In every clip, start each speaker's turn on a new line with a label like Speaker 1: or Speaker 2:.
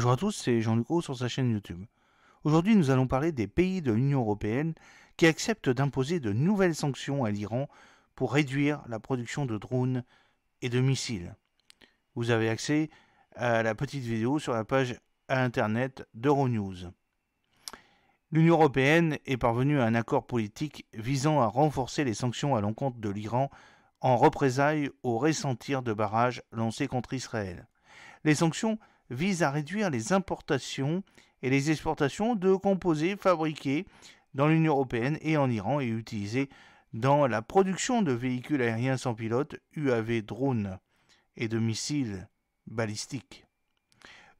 Speaker 1: Bonjour à tous, c'est Jean-Luc sur sa chaîne YouTube. Aujourd'hui, nous allons parler des pays de l'Union européenne qui acceptent d'imposer de nouvelles sanctions à l'Iran pour réduire la production de drones et de missiles. Vous avez accès à la petite vidéo sur la page à internet d'Euronews. L'Union européenne est parvenue à un accord politique visant à renforcer les sanctions à l'encontre de l'Iran en représailles aux récents tirs de barrages lancés contre Israël. Les sanctions vise à réduire les importations et les exportations de composés fabriqués dans l'Union européenne et en Iran et utilisés dans la production de véhicules aériens sans pilote, UAV drones et de missiles balistiques.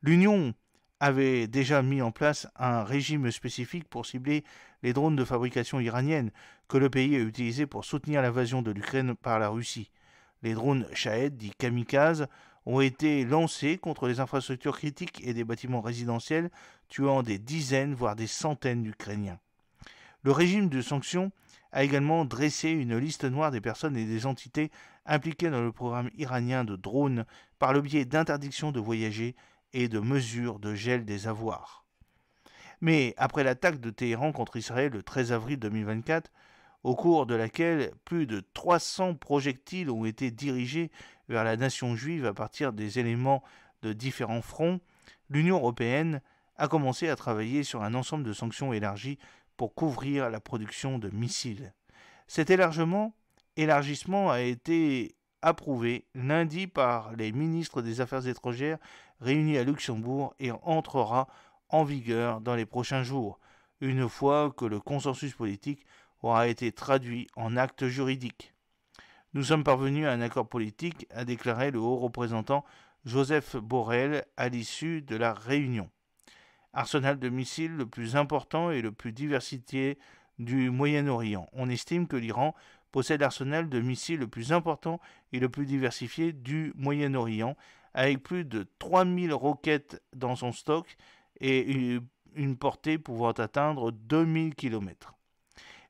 Speaker 1: L'Union avait déjà mis en place un régime spécifique pour cibler les drones de fabrication iranienne que le pays a utilisé pour soutenir l'invasion de l'Ukraine par la Russie. Les drones Shahed, dit « kamikazes, ont été lancés contre les infrastructures critiques et des bâtiments résidentiels, tuant des dizaines, voire des centaines d'Ukrainiens. Le régime de sanctions a également dressé une liste noire des personnes et des entités impliquées dans le programme iranien de drones par le biais d'interdictions de voyager et de mesures de gel des avoirs. Mais après l'attaque de Téhéran contre Israël le 13 avril 2024, au cours de laquelle plus de 300 projectiles ont été dirigés vers la nation juive à partir des éléments de différents fronts, l'Union européenne a commencé à travailler sur un ensemble de sanctions élargies pour couvrir la production de missiles. Cet élargissement a été approuvé lundi par les ministres des Affaires étrangères réunis à Luxembourg et entrera en vigueur dans les prochains jours, une fois que le consensus politique aura été traduit en acte juridique. Nous sommes parvenus à un accord politique, a déclaré le haut représentant Joseph Borrell à l'issue de la réunion. Arsenal de missiles le plus important et le plus diversifié du Moyen-Orient. On estime que l'Iran possède l'arsenal de missiles le plus important et le plus diversifié du Moyen-Orient, avec plus de 3000 roquettes dans son stock et une portée pouvant atteindre 2000 km.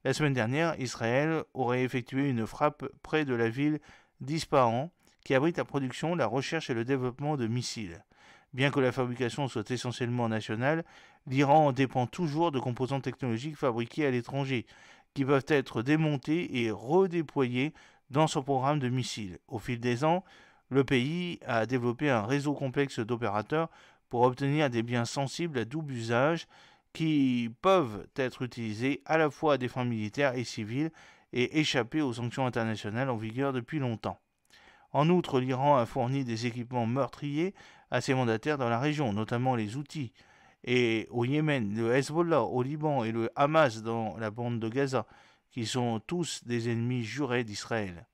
Speaker 1: La semaine dernière, Israël aurait effectué une frappe près de la ville d'Ispahan, qui abrite la production, la recherche et le développement de missiles. Bien que la fabrication soit essentiellement nationale, l'Iran dépend toujours de composants technologiques fabriqués à l'étranger, qui peuvent être démontés et redéployés dans son programme de missiles. Au fil des ans, le pays a développé un réseau complexe d'opérateurs pour obtenir des biens sensibles à double usage qui peuvent être utilisés à la fois à des fins militaires et civiles et échapper aux sanctions internationales en vigueur depuis longtemps. En outre, l'Iran a fourni des équipements meurtriers à ses mandataires dans la région, notamment les outils, et au Yémen, le Hezbollah au Liban et le Hamas dans la bande de Gaza, qui sont tous des ennemis jurés d'Israël.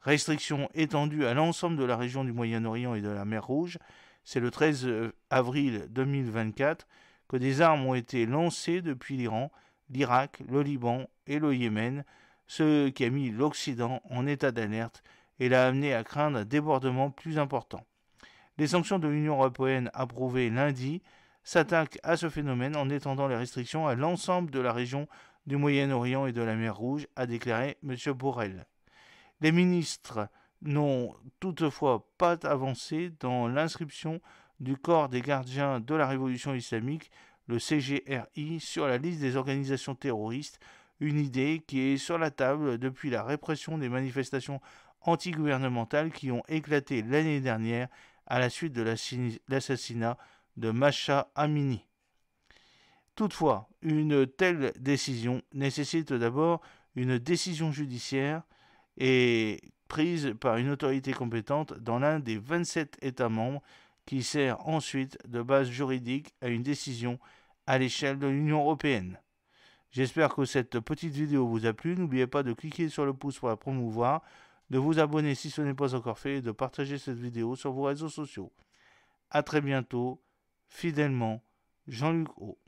Speaker 1: Restrictions étendues à l'ensemble de la région du Moyen-Orient et de la mer Rouge, c'est le 13 euh, avril 2024 que des armes ont été lancées depuis l'Iran, l'Irak, le Liban et le Yémen, ce qui a mis l'Occident en état d'alerte et l'a amené à craindre un débordement plus important. Les sanctions de l'Union européenne approuvées lundi s'attaquent à ce phénomène en étendant les restrictions à l'ensemble de la région du Moyen-Orient et de la mer Rouge, a déclaré M. Borrell. Les ministres n'ont toutefois pas avancé dans l'inscription du corps des gardiens de la révolution islamique, le CGRI, sur la liste des organisations terroristes, une idée qui est sur la table depuis la répression des manifestations antigouvernementales qui ont éclaté l'année dernière à la suite de l'assassinat de Macha Amini. Toutefois, une telle décision nécessite d'abord une décision judiciaire et prise par une autorité compétente dans l'un des 27 États membres qui sert ensuite de base juridique à une décision à l'échelle de l'Union européenne. J'espère que cette petite vidéo vous a plu. N'oubliez pas de cliquer sur le pouce pour la promouvoir, de vous abonner si ce n'est pas encore fait et de partager cette vidéo sur vos réseaux sociaux. A très bientôt, fidèlement, Jean-Luc O.